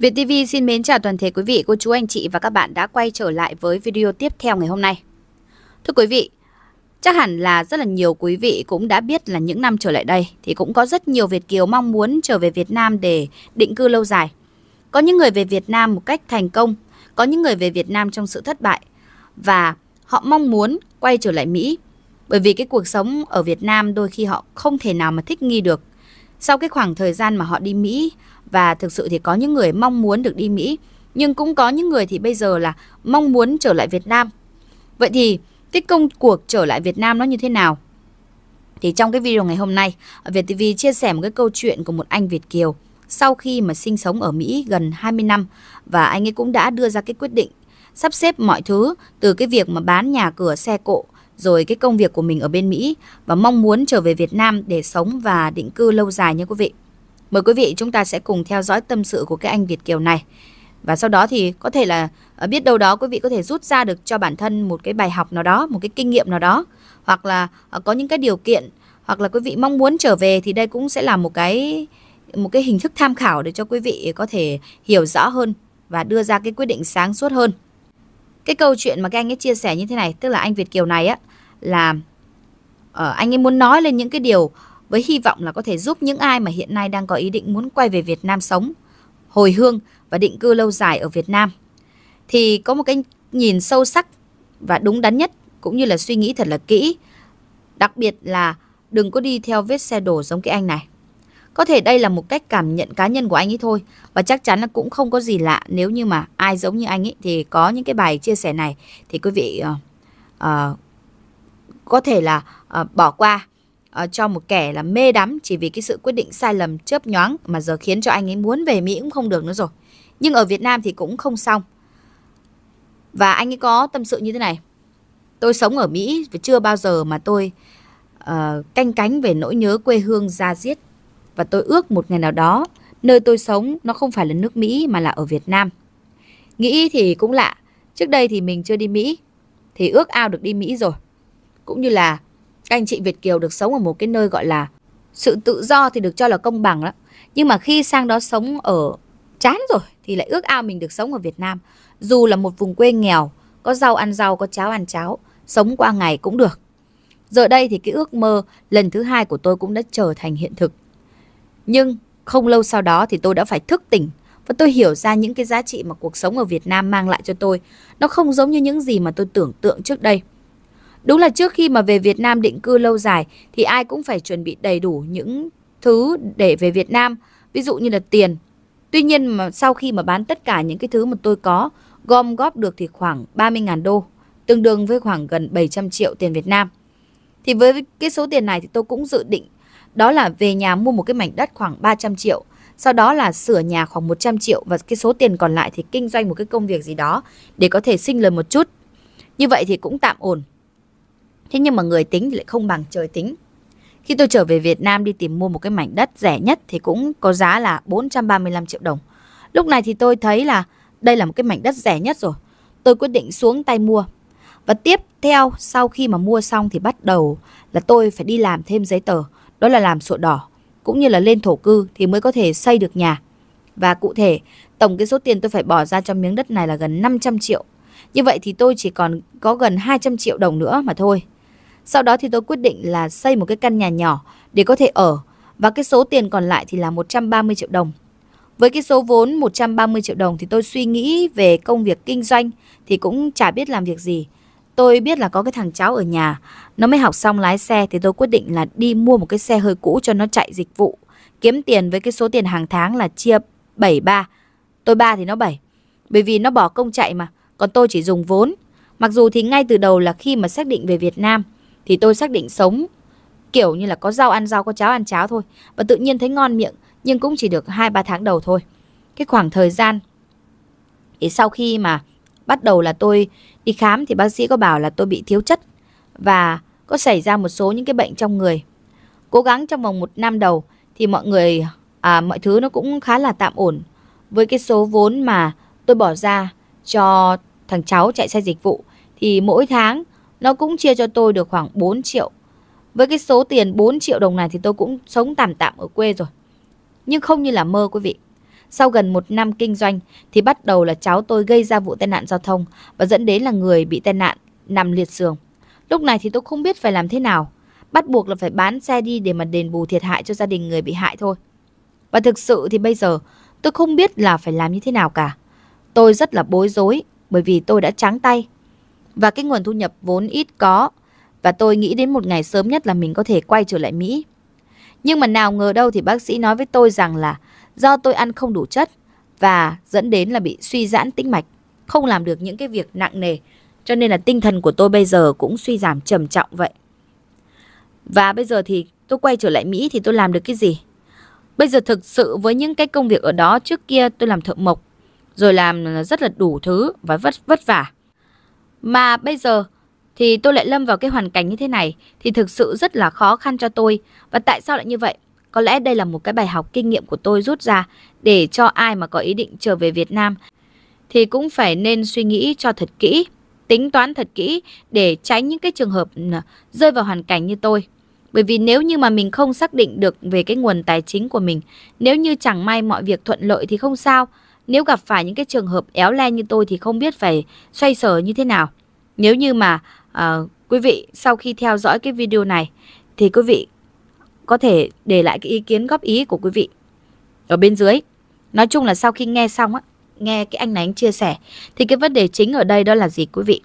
Việt TV xin mến chào toàn thể quý vị, cô chú, anh chị và các bạn đã quay trở lại với video tiếp theo ngày hôm nay. Thưa quý vị, chắc hẳn là rất là nhiều quý vị cũng đã biết là những năm trở lại đây thì cũng có rất nhiều Việt Kiều mong muốn trở về Việt Nam để định cư lâu dài. Có những người về Việt Nam một cách thành công, có những người về Việt Nam trong sự thất bại và họ mong muốn quay trở lại Mỹ bởi vì cái cuộc sống ở Việt Nam đôi khi họ không thể nào mà thích nghi được sau cái khoảng thời gian mà họ đi Mỹ và thực sự thì có những người mong muốn được đi Mỹ, nhưng cũng có những người thì bây giờ là mong muốn trở lại Việt Nam. Vậy thì cái công cuộc trở lại Việt Nam nó như thế nào? Thì trong cái video ngày hôm nay, Việt TV chia sẻ một cái câu chuyện của một anh Việt Kiều sau khi mà sinh sống ở Mỹ gần 20 năm và anh ấy cũng đã đưa ra cái quyết định sắp xếp mọi thứ từ cái việc mà bán nhà cửa xe cộ rồi cái công việc của mình ở bên Mỹ và mong muốn trở về Việt Nam để sống và định cư lâu dài nha quý vị. Mời quý vị chúng ta sẽ cùng theo dõi tâm sự của cái anh Việt kiều này. Và sau đó thì có thể là à, biết đâu đó quý vị có thể rút ra được cho bản thân một cái bài học nào đó, một cái kinh nghiệm nào đó hoặc là à, có những cái điều kiện hoặc là quý vị mong muốn trở về thì đây cũng sẽ là một cái một cái hình thức tham khảo để cho quý vị có thể hiểu rõ hơn và đưa ra cái quyết định sáng suốt hơn. Cái câu chuyện mà các anh ấy chia sẻ như thế này, tức là anh Việt Kiều này á, là uh, anh ấy muốn nói lên những cái điều với hy vọng là có thể giúp những ai mà hiện nay đang có ý định muốn quay về Việt Nam sống, hồi hương và định cư lâu dài ở Việt Nam. Thì có một cái nhìn sâu sắc và đúng đắn nhất cũng như là suy nghĩ thật là kỹ. Đặc biệt là đừng có đi theo vết xe đổ giống cái anh này. Có thể đây là một cách cảm nhận cá nhân của anh ấy thôi và chắc chắn là cũng không có gì lạ nếu như mà ai giống như anh ấy thì có những cái bài chia sẻ này thì quý vị uh, có thể là uh, bỏ qua uh, cho một kẻ là mê đắm chỉ vì cái sự quyết định sai lầm chớp nhoáng mà giờ khiến cho anh ấy muốn về Mỹ cũng không được nữa rồi. Nhưng ở Việt Nam thì cũng không xong. Và anh ấy có tâm sự như thế này. Tôi sống ở Mỹ và chưa bao giờ mà tôi uh, canh cánh về nỗi nhớ quê hương ra diết. Và tôi ước một ngày nào đó nơi tôi sống nó không phải là nước Mỹ mà là ở Việt Nam. Nghĩ thì cũng lạ, trước đây thì mình chưa đi Mỹ, thì ước ao được đi Mỹ rồi cũng như là các anh chị Việt Kiều được sống ở một cái nơi gọi là sự tự do thì được cho là công bằng đó. Nhưng mà khi sang đó sống ở chán rồi thì lại ước ao mình được sống ở Việt Nam. Dù là một vùng quê nghèo, có rau ăn rau, có cháo ăn cháo, sống qua ngày cũng được. Giờ đây thì cái ước mơ lần thứ hai của tôi cũng đã trở thành hiện thực. Nhưng không lâu sau đó thì tôi đã phải thức tỉnh và tôi hiểu ra những cái giá trị mà cuộc sống ở Việt Nam mang lại cho tôi. Nó không giống như những gì mà tôi tưởng tượng trước đây. Đúng là trước khi mà về Việt Nam định cư lâu dài thì ai cũng phải chuẩn bị đầy đủ những thứ để về Việt Nam, ví dụ như là tiền. Tuy nhiên mà sau khi mà bán tất cả những cái thứ mà tôi có, gom góp được thì khoảng 30.000 đô, tương đương với khoảng gần 700 triệu tiền Việt Nam. Thì với cái số tiền này thì tôi cũng dự định đó là về nhà mua một cái mảnh đất khoảng 300 triệu, sau đó là sửa nhà khoảng 100 triệu và cái số tiền còn lại thì kinh doanh một cái công việc gì đó để có thể sinh lời một chút. Như vậy thì cũng tạm ổn. Thế nhưng mà người tính thì lại không bằng trời tính. Khi tôi trở về Việt Nam đi tìm mua một cái mảnh đất rẻ nhất thì cũng có giá là 435 triệu đồng. Lúc này thì tôi thấy là đây là một cái mảnh đất rẻ nhất rồi. Tôi quyết định xuống tay mua. Và tiếp theo sau khi mà mua xong thì bắt đầu là tôi phải đi làm thêm giấy tờ. Đó là làm sổ đỏ cũng như là lên thổ cư thì mới có thể xây được nhà. Và cụ thể tổng cái số tiền tôi phải bỏ ra cho miếng đất này là gần 500 triệu. Như vậy thì tôi chỉ còn có gần 200 triệu đồng nữa mà thôi. Sau đó thì tôi quyết định là xây một cái căn nhà nhỏ để có thể ở và cái số tiền còn lại thì là 130 triệu đồng. Với cái số vốn 130 triệu đồng thì tôi suy nghĩ về công việc kinh doanh thì cũng chả biết làm việc gì. Tôi biết là có cái thằng cháu ở nhà, nó mới học xong lái xe thì tôi quyết định là đi mua một cái xe hơi cũ cho nó chạy dịch vụ, kiếm tiền với cái số tiền hàng tháng là chia 73. Tôi ba thì nó 7. Bởi vì nó bỏ công chạy mà, còn tôi chỉ dùng vốn. Mặc dù thì ngay từ đầu là khi mà xác định về Việt Nam thì tôi xác định sống kiểu như là có rau ăn rau, có cháo ăn cháo thôi. Và tự nhiên thấy ngon miệng nhưng cũng chỉ được 2-3 tháng đầu thôi. Cái khoảng thời gian thì sau khi mà bắt đầu là tôi đi khám thì bác sĩ có bảo là tôi bị thiếu chất và có xảy ra một số những cái bệnh trong người. Cố gắng trong vòng một năm đầu thì mọi người à, mọi thứ nó cũng khá là tạm ổn với cái số vốn mà tôi bỏ ra cho thằng cháu chạy xe dịch vụ thì mỗi tháng nó cũng chia cho tôi được khoảng 4 triệu. Với cái số tiền 4 triệu đồng này thì tôi cũng sống tạm tạm ở quê rồi. Nhưng không như là mơ quý vị. Sau gần một năm kinh doanh thì bắt đầu là cháu tôi gây ra vụ tai nạn giao thông và dẫn đến là người bị tai nạn nằm liệt giường. Lúc này thì tôi không biết phải làm thế nào. Bắt buộc là phải bán xe đi để mà đền bù thiệt hại cho gia đình người bị hại thôi. Và thực sự thì bây giờ tôi không biết là phải làm như thế nào cả. Tôi rất là bối rối bởi vì tôi đã trắng tay và cái nguồn thu nhập vốn ít có. Và tôi nghĩ đến một ngày sớm nhất là mình có thể quay trở lại Mỹ. Nhưng mà nào ngờ đâu thì bác sĩ nói với tôi rằng là do tôi ăn không đủ chất và dẫn đến là bị suy giãn tĩnh mạch, không làm được những cái việc nặng nề. Cho nên là tinh thần của tôi bây giờ cũng suy giảm trầm trọng vậy. Và bây giờ thì tôi quay trở lại Mỹ thì tôi làm được cái gì? Bây giờ thực sự với những cái công việc ở đó trước kia tôi làm thợ mộc, rồi làm rất là đủ thứ và vất vất vả. Mà bây giờ thì tôi lại lâm vào cái hoàn cảnh như thế này thì thực sự rất là khó khăn cho tôi. Và tại sao lại như vậy? Có lẽ đây là một cái bài học kinh nghiệm của tôi rút ra để cho ai mà có ý định trở về Việt Nam thì cũng phải nên suy nghĩ cho thật kỹ, tính toán thật kỹ để tránh những cái trường hợp rơi vào hoàn cảnh như tôi. Bởi vì nếu như mà mình không xác định được về cái nguồn tài chính của mình, nếu như chẳng may mọi việc thuận lợi thì không sao, nếu gặp phải những cái trường hợp éo le như tôi thì không biết phải xoay sở như thế nào. Nếu như mà à, quý vị sau khi theo dõi cái video này thì quý vị có thể để lại cái ý kiến góp ý của quý vị ở bên dưới. Nói chung là sau khi nghe xong á, nghe cái anh này anh chia sẻ thì cái vấn đề chính ở đây đó là gì quý vị?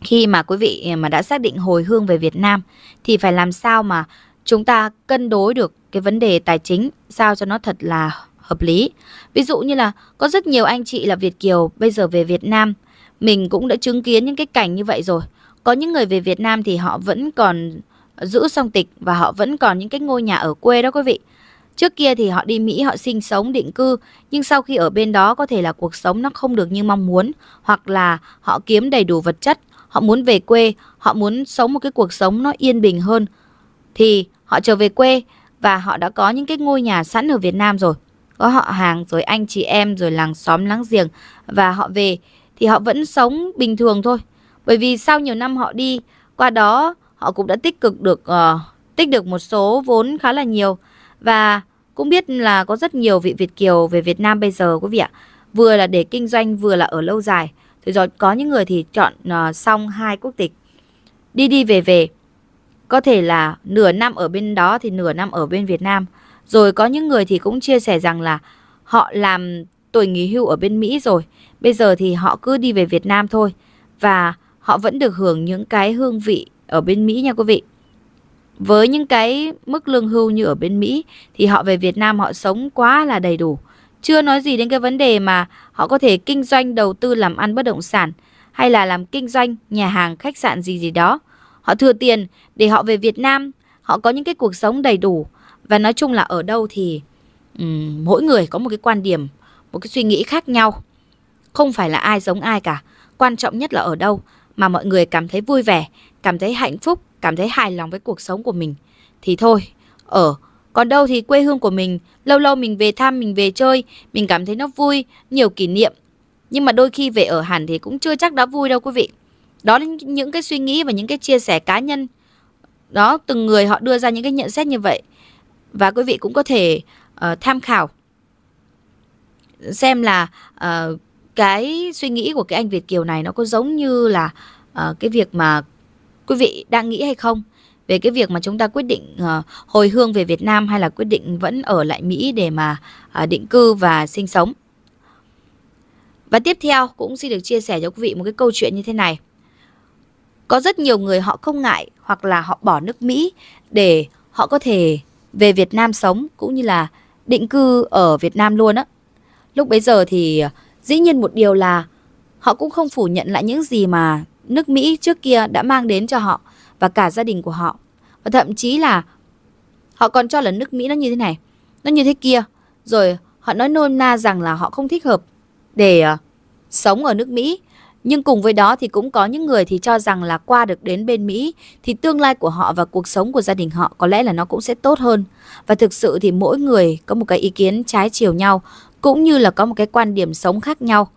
Khi mà quý vị mà đã xác định hồi hương về Việt Nam thì phải làm sao mà chúng ta cân đối được cái vấn đề tài chính sao cho nó thật là hợp lý. Ví dụ như là có rất nhiều anh chị là Việt Kiều bây giờ về Việt Nam, mình cũng đã chứng kiến những cái cảnh như vậy rồi. Có những người về Việt Nam thì họ vẫn còn giữ song tịch và họ vẫn còn những cái ngôi nhà ở quê đó quý vị. Trước kia thì họ đi Mỹ họ sinh sống định cư nhưng sau khi ở bên đó có thể là cuộc sống nó không được như mong muốn hoặc là họ kiếm đầy đủ vật chất, họ muốn về quê, họ muốn sống một cái cuộc sống nó yên bình hơn thì họ trở về quê và họ đã có những cái ngôi nhà sẵn ở Việt Nam rồi có họ hàng rồi anh chị em rồi làng xóm láng giềng và họ về thì họ vẫn sống bình thường thôi. Bởi vì sau nhiều năm họ đi, qua đó họ cũng đã tích cực được uh, tích được một số vốn khá là nhiều và cũng biết là có rất nhiều vị Việt kiều về Việt Nam bây giờ quý vị ạ. Vừa là để kinh doanh vừa là ở lâu dài. Thì rồi có những người thì chọn uh, xong hai quốc tịch. Đi đi về về. Có thể là nửa năm ở bên đó thì nửa năm ở bên Việt Nam. Rồi có những người thì cũng chia sẻ rằng là họ làm tuổi nghỉ hưu ở bên Mỹ rồi, bây giờ thì họ cứ đi về Việt Nam thôi và họ vẫn được hưởng những cái hương vị ở bên Mỹ nha quý vị. Với những cái mức lương hưu như ở bên Mỹ thì họ về Việt Nam họ sống quá là đầy đủ. Chưa nói gì đến cái vấn đề mà họ có thể kinh doanh đầu tư làm ăn bất động sản hay là làm kinh doanh nhà hàng khách sạn gì gì đó. Họ thừa tiền để họ về Việt Nam, họ có những cái cuộc sống đầy đủ, và nói chung là ở đâu thì um, mỗi người có một cái quan điểm, một cái suy nghĩ khác nhau. Không phải là ai giống ai cả. Quan trọng nhất là ở đâu mà mọi người cảm thấy vui vẻ, cảm thấy hạnh phúc, cảm thấy hài lòng với cuộc sống của mình. Thì thôi, ở. Còn đâu thì quê hương của mình, lâu lâu mình về thăm, mình về chơi, mình cảm thấy nó vui, nhiều kỷ niệm. Nhưng mà đôi khi về ở hẳn thì cũng chưa chắc đã vui đâu quý vị. Đó là những cái suy nghĩ và những cái chia sẻ cá nhân. Đó, từng người họ đưa ra những cái nhận xét như vậy và quý vị cũng có thể uh, tham khảo xem là uh, cái suy nghĩ của cái anh Việt kiều này nó có giống như là uh, cái việc mà quý vị đang nghĩ hay không về cái việc mà chúng ta quyết định uh, hồi hương về Việt Nam hay là quyết định vẫn ở lại Mỹ để mà uh, định cư và sinh sống. Và tiếp theo cũng xin được chia sẻ cho quý vị một cái câu chuyện như thế này. Có rất nhiều người họ không ngại hoặc là họ bỏ nước Mỹ để họ có thể về Việt Nam sống cũng như là định cư ở Việt Nam luôn á. Lúc bấy giờ thì ờ, dĩ nhiên một điều là họ cũng không phủ nhận lại những gì mà nước Mỹ trước kia đã mang đến cho họ và cả gia đình của họ. Và thậm chí là họ còn cho là nước Mỹ nó như thế này, nó như thế kia. Rồi họ nói nôm na rằng là họ không thích hợp để ờ, sống ở nước Mỹ nhưng cùng với đó thì cũng có những người thì cho rằng là qua được đến bên Mỹ thì tương lai của họ và cuộc sống của gia đình họ có lẽ là nó cũng sẽ tốt hơn. Và thực sự thì mỗi người có một cái ý kiến trái chiều nhau cũng như là có một cái quan điểm sống khác nhau.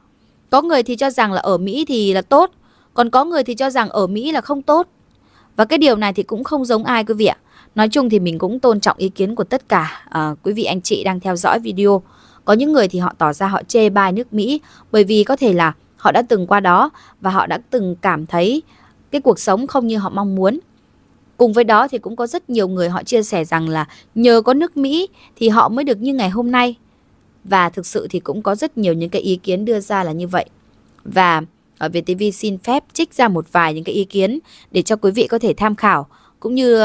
Có người thì cho rằng là ở Mỹ thì là tốt, còn có người thì cho rằng ở Mỹ là không tốt. Và cái điều này thì cũng không giống ai quý vị ạ. Nói chung thì mình cũng tôn trọng ý kiến của tất cả à, quý vị anh chị đang theo dõi video. Có những người thì họ tỏ ra họ chê bai nước Mỹ bởi vì có thể là họ đã từng qua đó và họ đã từng cảm thấy cái cuộc sống không như họ mong muốn. Cùng với đó thì cũng có rất nhiều người họ chia sẻ rằng là nhờ có nước Mỹ thì họ mới được như ngày hôm nay. Và thực sự thì cũng có rất nhiều những cái ý kiến đưa ra là như vậy. Và ở VTV xin phép trích ra một vài những cái ý kiến để cho quý vị có thể tham khảo cũng như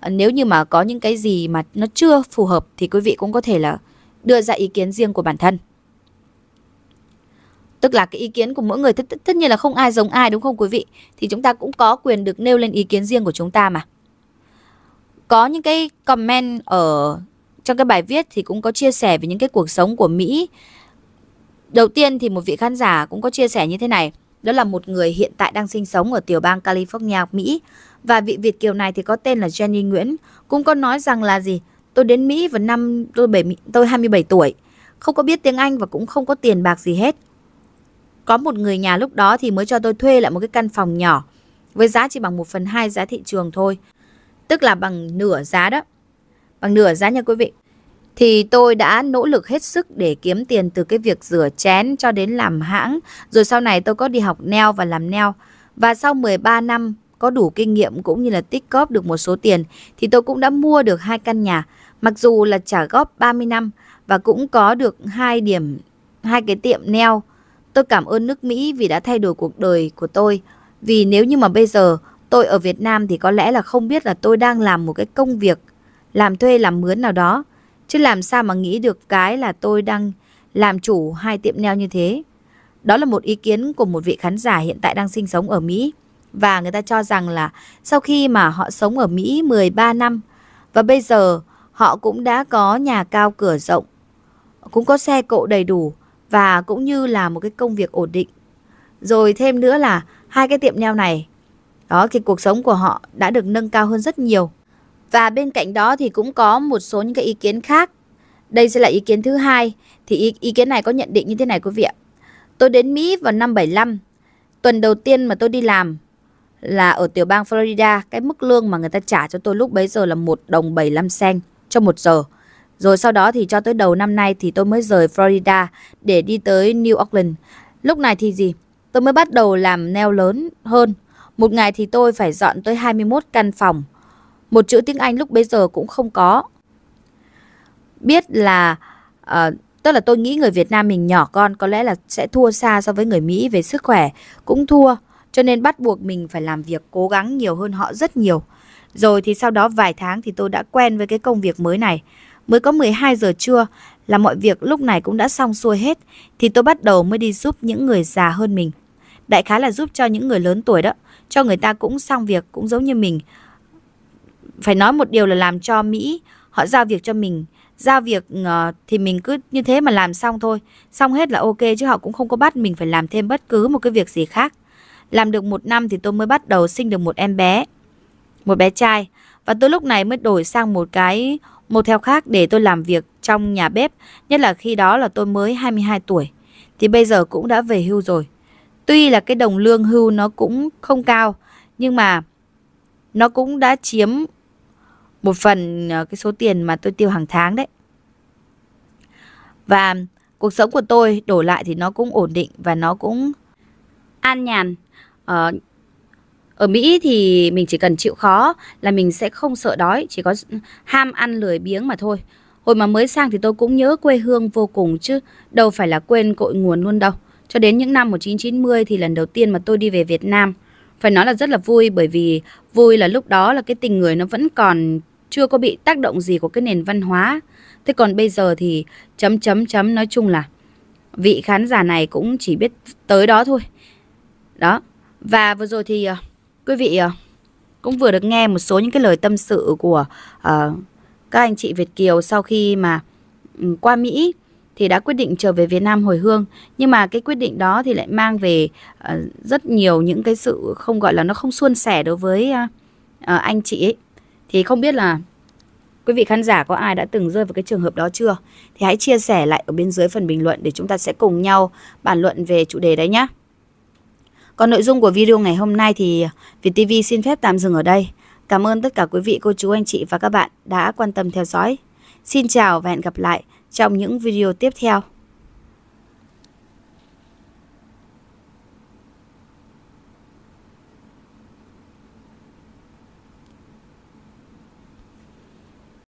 à, nếu như mà có những cái gì mà nó chưa phù hợp thì quý vị cũng có thể là đưa ra ý kiến riêng của bản thân. Tức là cái ý kiến của mỗi người tất, tất nhiên là không ai giống ai đúng không quý vị? Thì chúng ta cũng có quyền được nêu lên ý kiến riêng của chúng ta mà. Có những cái comment ở trong cái bài viết thì cũng có chia sẻ về những cái cuộc sống của Mỹ. Đầu tiên thì một vị khán giả cũng có chia sẻ như thế này. Đó là một người hiện tại đang sinh sống ở tiểu bang California, Mỹ. Và vị Việt Kiều này thì có tên là Jenny Nguyễn. Cũng có nói rằng là gì? Tôi đến Mỹ vào năm tôi, 7, tôi 27 tuổi. Không có biết tiếng Anh và cũng không có tiền bạc gì hết. Có một người nhà lúc đó thì mới cho tôi thuê lại một cái căn phòng nhỏ với giá chỉ bằng 1 phần 2 giá thị trường thôi. Tức là bằng nửa giá đó. Bằng nửa giá nha quý vị. Thì tôi đã nỗ lực hết sức để kiếm tiền từ cái việc rửa chén cho đến làm hãng. Rồi sau này tôi có đi học neo và làm neo. Và sau 13 năm có đủ kinh nghiệm cũng như là tích góp được một số tiền thì tôi cũng đã mua được hai căn nhà. Mặc dù là trả góp 30 năm và cũng có được hai điểm hai cái tiệm neo Tôi cảm ơn nước Mỹ vì đã thay đổi cuộc đời của tôi. Vì nếu như mà bây giờ tôi ở Việt Nam thì có lẽ là không biết là tôi đang làm một cái công việc làm thuê làm mướn nào đó. Chứ làm sao mà nghĩ được cái là tôi đang làm chủ hai tiệm nail như thế. Đó là một ý kiến của một vị khán giả hiện tại đang sinh sống ở Mỹ. Và người ta cho rằng là sau khi mà họ sống ở Mỹ 13 năm và bây giờ họ cũng đã có nhà cao cửa rộng, cũng có xe cộ đầy đủ và cũng như là một cái công việc ổn định. Rồi thêm nữa là hai cái tiệm nail này, đó thì cuộc sống của họ đã được nâng cao hơn rất nhiều. Và bên cạnh đó thì cũng có một số những cái ý kiến khác. Đây sẽ là ý kiến thứ hai, thì ý, ý kiến này có nhận định như thế này quý vị ạ. Tôi đến Mỹ vào năm 75, tuần đầu tiên mà tôi đi làm là ở tiểu bang Florida, cái mức lương mà người ta trả cho tôi lúc bấy giờ là 1 đồng 75 sen cho một giờ. Rồi sau đó thì cho tới đầu năm nay thì tôi mới rời Florida để đi tới New Orleans. Lúc này thì gì? Tôi mới bắt đầu làm neo lớn hơn. Một ngày thì tôi phải dọn tới 21 căn phòng. Một chữ tiếng Anh lúc bấy giờ cũng không có. Biết là... Uh, tức là tôi nghĩ người Việt Nam mình nhỏ con có lẽ là sẽ thua xa so với người Mỹ về sức khỏe. Cũng thua. Cho nên bắt buộc mình phải làm việc cố gắng nhiều hơn họ rất nhiều. Rồi thì sau đó vài tháng thì tôi đã quen với cái công việc mới này mới có 12 giờ trưa là mọi việc lúc này cũng đã xong xuôi hết thì tôi bắt đầu mới đi giúp những người già hơn mình. Đại khái là giúp cho những người lớn tuổi đó, cho người ta cũng xong việc cũng giống như mình. Phải nói một điều là làm cho Mỹ, họ giao việc cho mình, giao việc ờ, thì mình cứ như thế mà làm xong thôi, xong hết là ok chứ họ cũng không có bắt mình phải làm thêm bất cứ một cái việc gì khác. Làm được một năm thì tôi mới bắt đầu sinh được một em bé, một bé trai và tôi lúc này mới đổi sang một cái một theo khác để tôi làm việc trong nhà bếp, nhất là khi đó là tôi mới 22 tuổi, thì bây giờ cũng đã về hưu rồi. Tuy là cái đồng lương hưu nó cũng không cao, nhưng mà nó cũng đã chiếm một phần ờ, cái số tiền mà tôi tiêu hàng tháng đấy. Và cuộc sống của tôi đổi lại thì nó cũng ổn định và nó cũng an nhàn. Ờ, ở Mỹ thì mình chỉ cần chịu khó là mình sẽ không sợ đói, chỉ có ham ăn lười biếng mà thôi. Hồi mà mới sang thì tôi cũng nhớ quê hương vô cùng chứ đâu phải là quên cội nguồn luôn đâu. Cho đến những năm 1990 thì lần đầu tiên mà tôi đi về Việt Nam, phải nói là rất là vui bởi vì vui là lúc đó là cái tình người nó vẫn còn chưa có bị tác động gì của cái nền văn hóa. Thế còn bây giờ thì chấm chấm chấm nói chung là vị khán giả này cũng chỉ biết tới đó thôi. Đó. Và vừa rồi thì ờ, Quý vị ờ, cũng vừa được nghe một số những cái lời tâm sự của uh, các anh chị Việt Kiều sau khi mà um, qua Mỹ thì đã quyết định trở về Việt Nam hồi hương nhưng mà cái quyết định đó thì lại mang về uh, rất nhiều những cái sự không gọi là nó không suôn sẻ đối với uh, uh, anh chị ấy thì không biết là quý vị khán giả có ai đã từng rơi vào cái trường hợp đó chưa thì hãy chia sẻ lại ở bên dưới phần bình luận để chúng ta sẽ cùng nhau bàn luận về chủ đề đấy nhé còn nội dung của video ngày hôm nay thì VTV xin phép tạm dừng ở đây. Cảm ơn tất cả quý vị, cô chú, anh chị và các bạn đã quan tâm theo dõi. Xin chào và hẹn gặp lại trong những video tiếp theo.